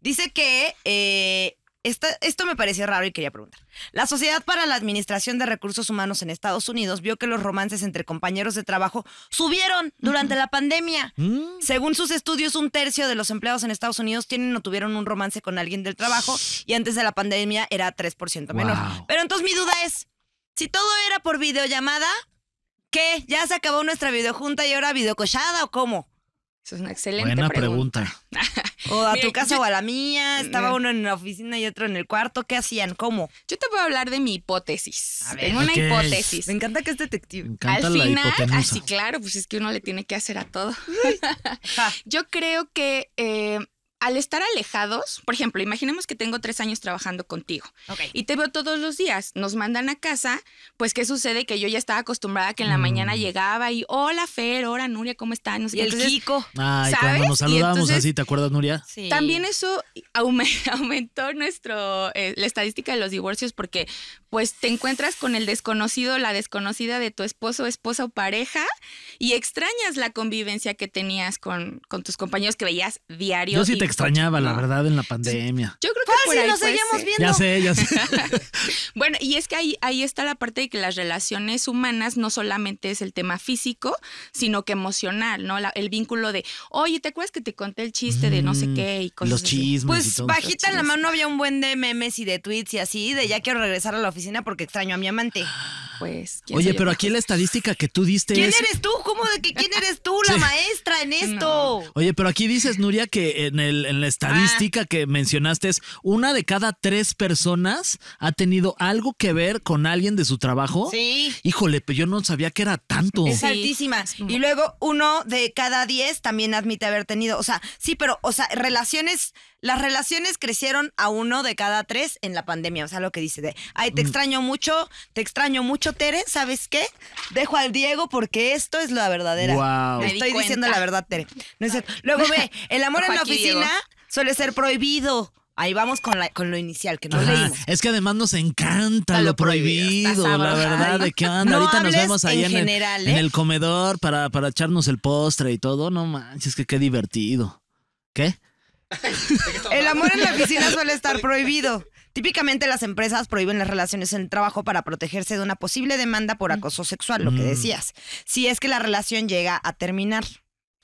Dice que eh, esto me pareció raro y quería preguntar. La Sociedad para la Administración de Recursos Humanos en Estados Unidos vio que los romances entre compañeros de trabajo subieron durante la pandemia. Mm. Según sus estudios, un tercio de los empleados en Estados Unidos tienen o tuvieron un romance con alguien del trabajo y antes de la pandemia era 3% menor. Pero entonces mi duda es, si todo era por videollamada, ¿qué? ¿Ya se acabó nuestra videojunta y ahora videocochada o cómo? Esa es una excelente Buena pregunta. o a tu casa o a la mía, mm, estaba mm. uno en la oficina y otro en el cuarto, ¿qué hacían? ¿Cómo? Yo te voy a hablar de mi hipótesis. A ver, una hipótesis. Me encanta que es detective. Al final, así ah, claro, pues es que uno le tiene que hacer a todo. yo creo que eh, al estar alejados, por ejemplo, imaginemos que tengo tres años trabajando contigo y te veo todos los días, nos mandan a casa, pues ¿qué sucede? Que yo ya estaba acostumbrada que en la mañana mm. llegaba y hola Fer, hola Nuria, ¿cómo están? y el chico. cuando nos saludábamos así, ¿te acuerdas Nuria? Sí. También eso aumentó nuestro, eh, la estadística de los divorcios porque pues te encuentras con el desconocido, la desconocida de tu esposo, esposa o pareja y extrañas la convivencia que tenías con, tus compañeros que veías diario extrañaba, la verdad, en la pandemia. Yo creo que nos seguimos viendo. Ya sé, ya sé. bueno, y es que ahí, ahí está la parte de que las relaciones humanas no solamente es el tema físico, sino que emocional, ¿no? el vínculo de, oye, ¿te acuerdas que te conté el chiste de no sé mm, qué y cosas Los chismes. Pues bajita en la mano había un buen de memes y de tweets y así, de ya quiero regresar a la oficina porque extraño a mi amante pues. Oye, pero aquí la estadística que tú diste. ¿Quién eres tú? ¿Cómo de que quién eres tú, la maestra en esto? Oye, pero aquí dices, Nuria, que en, la estadística ah. que mencionaste es una de cada tres personas ha tenido algo que ver con alguien de su trabajo. Sí. Híjole, yo no sabía que era tanto. Es altísima. Y luego uno de cada diez también admite haber tenido. O sea, sí, pero, o sea, relaciones las relaciones crecieron a uno de cada tres en la pandemia. O sea, lo que dice de, ay, te mm. extraño mucho, te extraño mucho, Tere, ¿sabes qué? Dejo al Diego porque esto es la verdadera. Wow. Estoy diciendo la verdad, Tere. Luego ve, el amor en la oficina suele ser prohibido. Ahí vamos con, lo inicial, que no Ajá. Es que además nos encanta lo prohibido, la verdad, de qué anda. Ahorita nos vemos ahí en, ¿eh? el, comedor para, para echarnos el postre y todo. No manches, que qué divertido. ¿Qué? el amor en la oficina suele estar prohibido. Típicamente las empresas prohíben las relaciones en el trabajo para protegerse de una posible demanda por mm. acoso sexual, lo que mm. decías, si es que la relación llega a terminar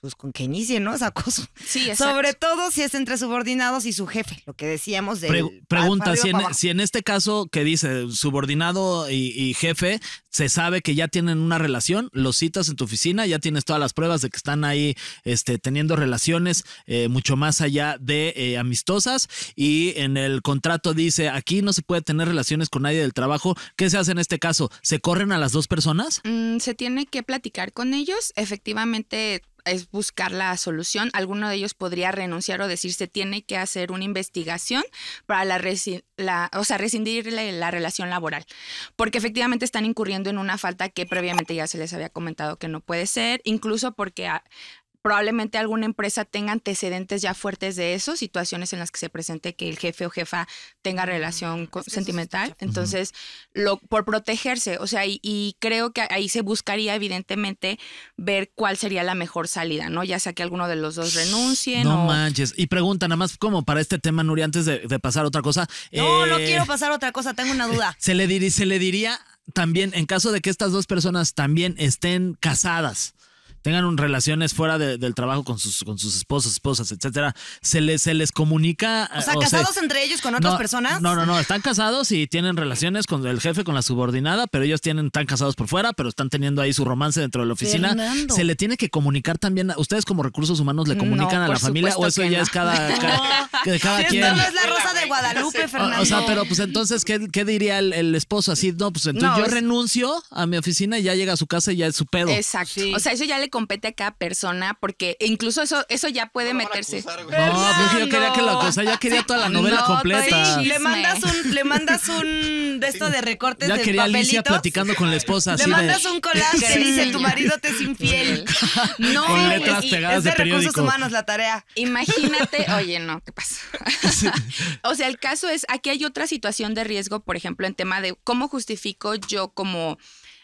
pues con que inicie, ¿no? Esa acoso. Sí, Sobre todo si es entre subordinados y su jefe, lo que decíamos de... pregunta, si en, este caso que dice subordinado y, jefe, se sabe que ya tienen una relación, los citas en tu oficina, ya tienes todas las pruebas de que están ahí este, teniendo relaciones eh, mucho más allá de eh, amistosas y en el contrato dice, aquí no se puede tener relaciones con nadie del trabajo. ¿Qué se hace en este caso? ¿Se corren a las dos personas? Mm, se tiene que platicar con ellos, efectivamente es buscar la solución. Alguno de ellos podría renunciar o decirse tiene que hacer una investigación para la, la o sea, rescindirle la, relación laboral, porque efectivamente están incurriendo en una falta que previamente ya se les había comentado que no puede ser, incluso porque ah, probablemente alguna empresa tenga antecedentes ya fuertes de eso, situaciones en las que se presente que el jefe o jefa tenga relación sentimental. Entonces, lo, por protegerse, o sea, y, creo que ahí se buscaría evidentemente ver cuál sería la mejor salida, ¿no? Ya sea que alguno de los dos renuncie. No manches. Y pregunta nada más como para este tema, Nuri, antes de, pasar otra cosa. No, no eh, quiero pasar otra cosa, tengo una duda. Se le, se le diría también, en caso de que estas dos personas también estén casadas, tengan un, relaciones fuera del trabajo con sus, con sus esposos, esposas, etcétera, se les, se les comunica. O sea, casados entre ellos con otras personas. No, no, no, están casados y tienen relaciones con el jefe, con la subordinada, pero ellos tienen, están casados por fuera, pero están teniendo ahí su romance dentro de la oficina. Se le tiene que comunicar también, ustedes como recursos humanos le comunican a la familia, o eso ya es cada, que quien. es la rosa de Guadalupe, Fernando. O, sea, pero pues entonces, ¿qué, qué diría el, esposo? Así, no, pues entonces yo renuncio a mi oficina y ya llega a su casa y ya es su pedo. Exacto. O sea, eso ya le compete a cada persona, porque incluso eso, eso ya puede meterse. no, pues yo quería que la cosa, ya quería toda la novela completa. le mandas un, le mandas un de esto de recortes. Ya quería papelito. Alicia platicando con la esposa. le mandas un collage que dice tu marido te es infiel. no, con letras pegadas es de recursos humanos la tarea. Imagínate, oye, no, ¿qué pasa? o sea, el caso es, aquí hay otra situación de riesgo, por ejemplo, en tema de cómo justifico yo como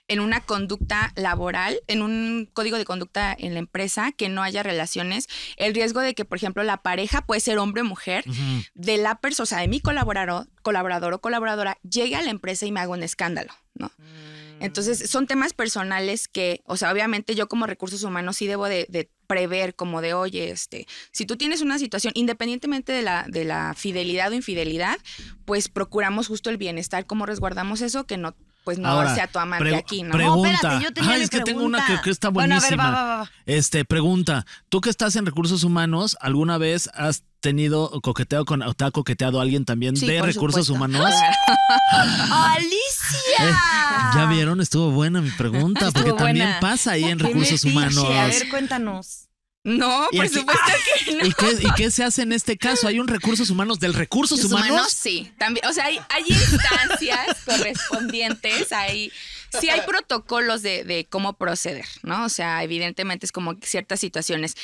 en una conducta laboral, en un código de conducta en la empresa, que no haya relaciones, el riesgo de que, por ejemplo, la pareja puede ser hombre o mujer, de la persona, o sea, de mi colaborador, colaborador o colaboradora, llegue a la empresa y me haga un escándalo, ¿no? Mm. Entonces, son temas personales que, o sea, obviamente yo como recursos humanos sí debo de, de prever como de, oye, este, si tú tienes una situación, independientemente de la, de la fidelidad o infidelidad, pues procuramos justo el bienestar, cómo resguardamos eso, que no pues no sea tu amante aquí, ¿no? Pregunta. yo Ay, es que tengo una que, está buenísima. Este, pregunta, tú que estás en recursos humanos, ¿alguna vez has tenido coqueteado con o te ha coqueteado alguien también de recursos humanos? ¡Alicia! Eh, ya vieron, estuvo buena mi pregunta, porque también pasa ahí en recursos humanos. A ver, cuéntanos. No, por supuesto ¡ah! que no. ¿Y qué, se hace en este caso? ¿Hay un recursos humanos del recursos humanos? humanos sí, también. O sea, hay, instancias correspondientes, hay sí hay protocolos de, de, cómo proceder, ¿no? O sea, evidentemente es como ciertas situaciones.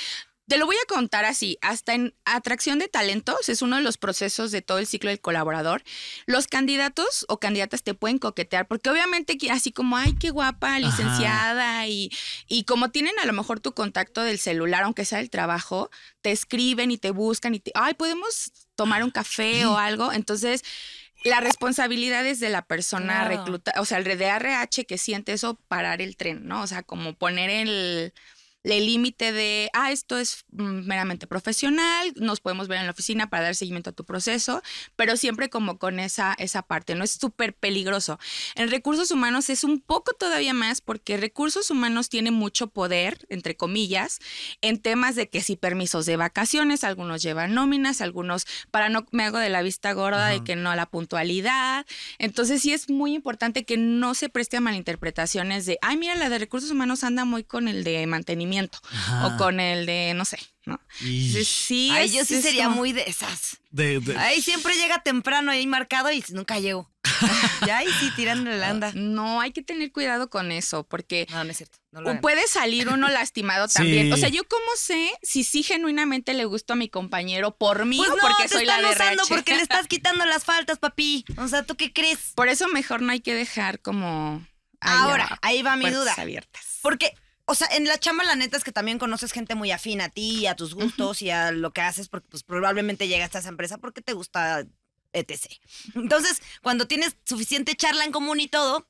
Te lo voy a contar así, hasta en atracción de talentos es uno de los procesos de todo el ciclo del colaborador. Los candidatos o candidatas te pueden coquetear, porque obviamente así como, ay, qué guapa, licenciada, y, y, como tienen a lo mejor tu contacto del celular, aunque sea del trabajo, te escriben y te buscan y te, ay, podemos tomar un café o algo. Entonces, la responsabilidad es de la persona recluta, o sea, el de que siente eso, parar el tren, ¿no? O sea, como poner el el límite de, ah, esto es mm, meramente profesional, nos podemos ver en la oficina para dar seguimiento a tu proceso, pero siempre como con esa, esa parte, ¿no? Es súper peligroso. En recursos humanos es un poco todavía más porque recursos humanos tiene mucho poder, entre comillas, en temas de que si permisos de vacaciones, algunos llevan nóminas, algunos, para no, me hago de la vista gorda de que no a la puntualidad. Entonces sí es muy importante que no se preste a malinterpretaciones de, ay, mira, la de recursos humanos anda muy con el de mantenimiento o con el de, no sé, ¿no? Sí, Ay, yo sí sería muy de esas. De, Ahí siempre llega temprano ahí marcado y nunca llego. ya ahí sí tirando la anda. Ah, no, hay que tener cuidado con eso porque no, no es cierto, puede salir uno lastimado también. O sea, yo cómo sé si sí genuinamente le gusto a mi compañero por mí pues o porque soy la de usando porque le estás quitando las faltas, papi. O sea, ¿tú qué crees? Por eso mejor no hay que dejar como Ahora, ahí va mi duda. Abiertas. Porque o sea, en la chamba la neta es que también conoces gente muy afín a ti, a tus gustos y a lo que haces, porque pues probablemente llegaste a esa empresa porque te gusta etc. Entonces, cuando tienes suficiente charla en común y todo,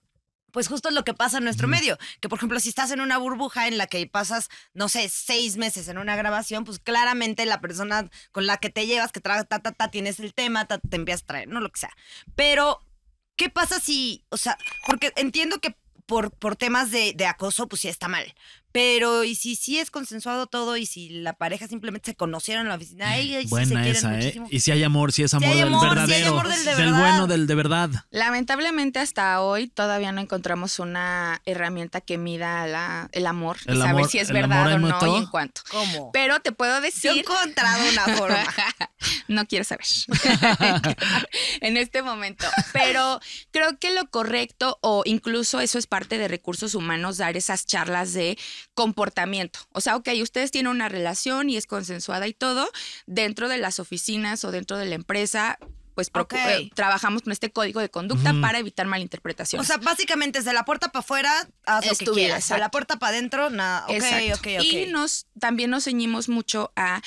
pues justo es lo que pasa en nuestro medio. Que, por ejemplo, si estás en una burbuja en la que pasas, no sé, seis meses en una grabación, pues claramente la persona con la que te llevas, que traga, ta, ta, ta, tienes el tema, te empiezas a traer, no lo que sea. Pero, ¿qué pasa si, o sea, porque entiendo que por, temas de, acoso, pues sí está mal. Pero, y si sí es consensuado todo, y si la pareja simplemente se conocieron en la oficina, ay, sí se quieren ¿eh? muchísimo. Y si hay amor, si es amor, del verdadero, si hay amor del, de bueno, del de verdad. Lamentablemente hasta hoy todavía no encontramos una herramienta que mida el amor, y saber si es verdad o no y en cuánto. ¿Cómo? Pero te puedo decir... he encontrado una forma. no quiero saber en este momento. Pero creo que lo correcto, o incluso eso es parte de recursos humanos, dar esas charlas de comportamiento. O sea, ok, ustedes tienen una relación y es consensuada y todo, dentro de las oficinas o dentro de la empresa, pues porque eh, trabajamos con este código de conducta para evitar malinterpretaciones. O sea, básicamente desde la puerta para afuera haz lo que quieras, de la puerta para adentro nada. Okay, okay, y nos también nos ceñimos mucho a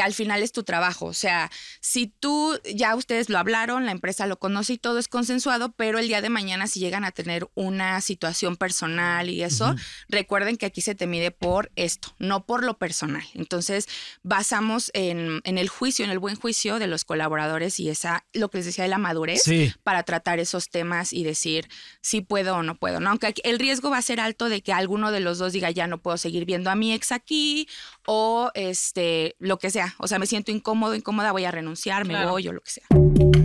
al final es tu trabajo. O sea, si tú ya ustedes lo hablaron, la empresa lo conoce y todo es consensuado, pero el día de mañana si llegan a tener una situación personal y eso, recuerden que aquí se te mide por esto, no por lo personal. Entonces, basamos en, el juicio, en el buen juicio de los colaboradores y esa, lo que les decía de la madurez, para tratar esos temas y decir si puedo o no puedo, ¿no? Aunque el riesgo va a ser alto de que alguno de los dos diga, ya no puedo seguir viendo a mi ex aquí o este, lo que sea o sea, me siento incómodo, incómoda, voy a renunciar, me voy o lo que sea.